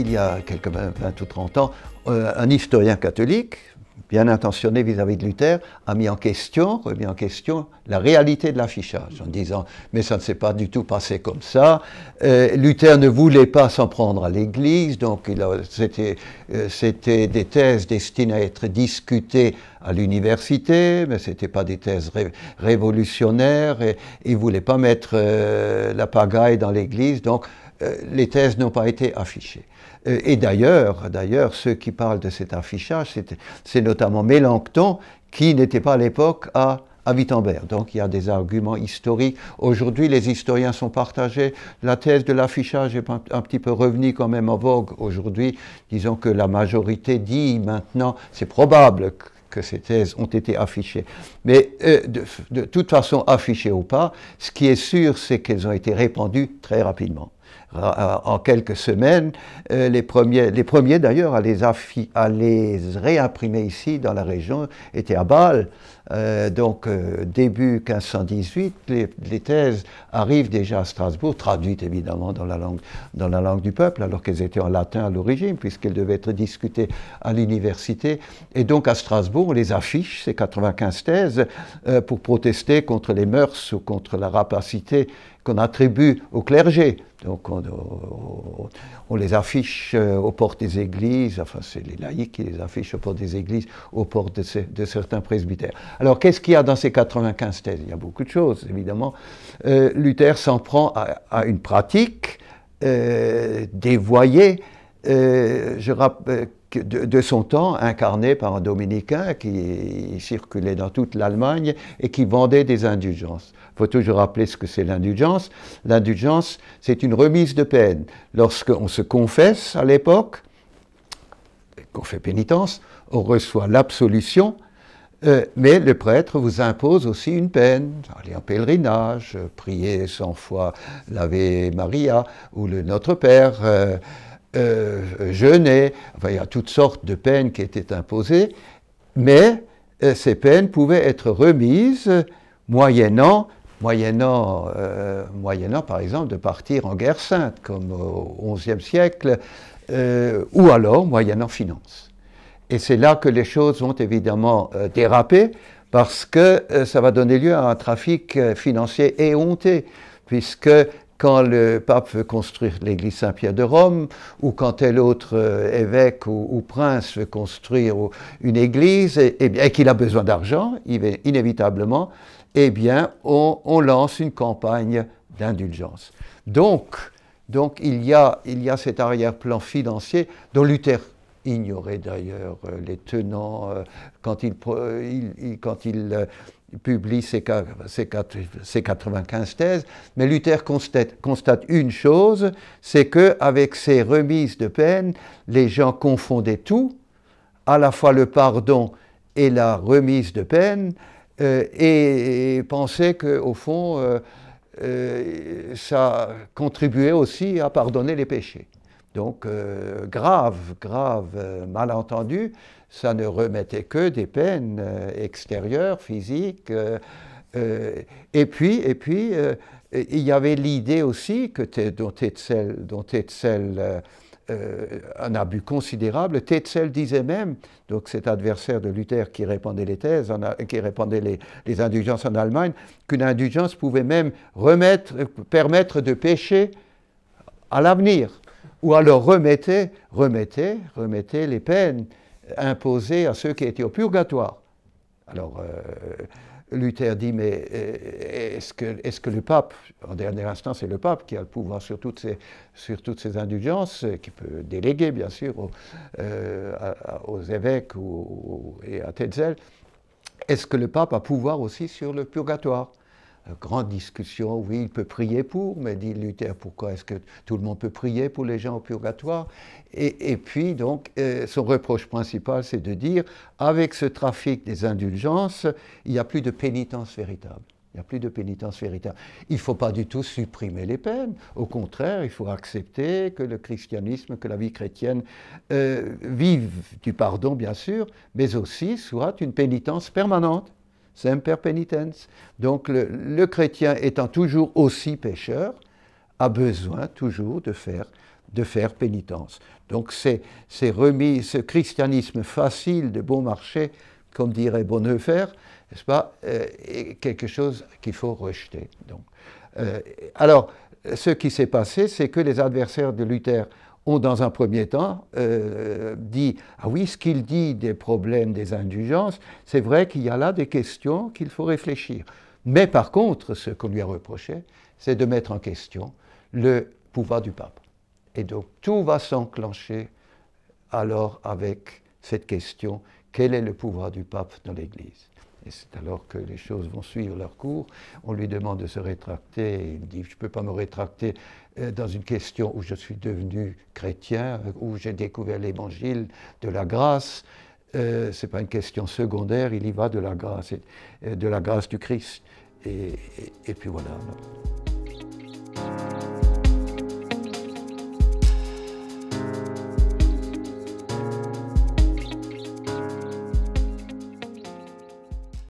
il y a quelques 20 ou 30 ans, euh, un historien catholique, bien intentionné vis-à-vis de Luther, a mis en question, remis en question la réalité de l'affichage en disant mais ça ne s'est pas du tout passé comme ça. Euh, Luther ne voulait pas s'en prendre à l'Église, donc euh, c'était des thèses destinées à être discutées à l'université, mais ce n'étaient pas des thèses révolutionnaires et il voulait pas mettre la pagaille dans l'Église, donc les thèses n'ont pas été affichées. Euh, et d'ailleurs, d'ailleurs, ceux qui parlent de cet affichage, c'est notamment Mélenchon qui n'était pas à l'époque à, Wittenberg. Donc il y a des arguments historiques. Aujourd'hui, les historiens sont partagés. La thèse de l'affichage est un, petit peu revenue quand même en vogue aujourd'hui. Disons que la majorité dit maintenant, c'est probable que ces thèses ont été affichées. Mais euh, de toute façon, affichées ou pas, ce qui est sûr, c'est qu'elles ont été répandues très rapidement. Euh, en quelques semaines, euh, les premiers, les premiers d'ailleurs à, les réimprimer ici dans la région étaient à Bâle. Euh, donc début 1518, les, thèses arrivent déjà à Strasbourg, traduites évidemment dans la langue, dans la langue du peuple, alors qu'elles étaient en latin à l'origine, puisqu'elles devaient être discutées à l'université. Et donc à Strasbourg, on les affiche, ces 95 thèses, pour protester contre les mœurs ou contre la rapacité qu'on attribue au clergé. Donc on, les affiche euh, aux portes des églises, enfin c'est les laïcs qui les affichent aux portes des églises, aux portes de, certains presbytères. Alors qu'est-ce qu'il y a dans ces 95 thèses Il y a beaucoup de choses, évidemment. Euh, Luther s'en prend à, une pratique euh, dévoyée, je rappelle, de, son temps, incarnée par un dominicain qui circulait dans toute l'Allemagne et qui vendait des indulgences faut toujours rappeler ce que c'est l'indulgence. L'indulgence, c'est une remise de peine. Lorsqu'on se confesse à l'époque, qu'on fait pénitence, on reçoit l'absolution, euh, mais le prêtre vous impose aussi une peine. Aller en pèlerinage, prier 100 fois l'Ave Maria ou le Notre Père, euh, euh, jeûner. Enfin, il y a toutes sortes de peines qui étaient imposées, mais ces peines pouvaient être remises moyennant moyennant, euh, moyennant par exemple de partir en guerre sainte, comme au XIe siècle, euh, ou alors moyennant finance. Et c'est là que les choses vont évidemment euh, déraper, parce que ça va donner lieu à un trafic financier éhonté, puisque quand le pape veut construire l'église Saint-Pierre de Rome, ou quand tel autre évêque ou, prince veut construire une église, et, eh bien qu'il a besoin d'argent, il inévitablement, eh bien, on, lance une campagne d'indulgence. Donc, donc il, y a, il y a cet arrière-plan financier dont Luther ignorait d'ailleurs euh, les tenants euh, quand il, quand il euh, publie ses, ses, ses, 95 thèses, mais Luther constate, constate une chose, c'est que avec ces remises de peine, les gens confondaient tout, à la fois le pardon et la remise de peine, euh, et, penser pensait qu'au fond, euh, euh, ça contribuait aussi à pardonner les péchés. Donc, grave, grave malentendu, ça ne remettait que des peines extérieures, physiques. et puis, et puis il y avait l'idée aussi que dont Tetzel, dont Tetzel euh, un abus considérable. Tetzel disait même, donc cet adversaire de Luther qui répandait les thèses, en, qui répandait les, indulgences en Allemagne, qu'une indulgence pouvait même permettre de pécher à l'avenir. Ou alors remettait, remettait, remettait les peines imposées à ceux qui étaient au purgatoire. Alors, euh, Luther dit, mais euh, est-ce que, le pape, en dernier instant c'est le pape qui a le pouvoir sur toutes ces, sur toutes ces indulgences, euh, qui peut déléguer bien sûr euh, aux, évêques et à Tetzel, est-ce que le pape a pouvoir aussi sur le purgatoire euh, grande discussion, oui, il peut prier pour, mais dit Luther, pourquoi est-ce que tout le monde peut prier pour les gens au purgatoire et, puis, donc, euh, son reproche principal, c'est de dire, avec ce trafic des indulgences, il n'y a plus de pénitence véritable. Il n'y a plus de pénitence véritable. Il ne faut pas du tout supprimer les peines. Au contraire, il faut accepter que le christianisme, que la vie chrétienne euh, vive du pardon, bien sûr, mais aussi soit une pénitence permanente semper penitens. Donc le, chrétien étant toujours aussi pécheur, a besoin toujours de faire, de faire pénitence. Donc c'est remis, ce christianisme facile de bon marché, comme dirait Bonhoeffer, n'est-ce pas, euh, est quelque chose qu'il faut rejeter. Donc. Euh, alors, ce qui s'est passé, c'est que les adversaires de Luther ont dans un premier temps euh, dit, ah oui, ce qu'il dit des problèmes des indulgences, c'est vrai qu'il y a là des questions qu'il faut réfléchir. Mais par contre, ce qu'on lui a reproché, c'est de mettre en question le pouvoir du pape. Et donc tout va s'enclencher alors avec cette question, quel est le pouvoir du pape dans l'Église et c'est alors que les choses vont suivre leur cours. On lui demande de se rétracter. il dit Je ne peux pas me rétracter euh, dans une question où je suis devenu chrétien, euh, où j'ai découvert l'évangile de la grâce, euh, ce n'est pas une question secondaire, il y va de la grâce, de la grâce du Christ. et puis voilà.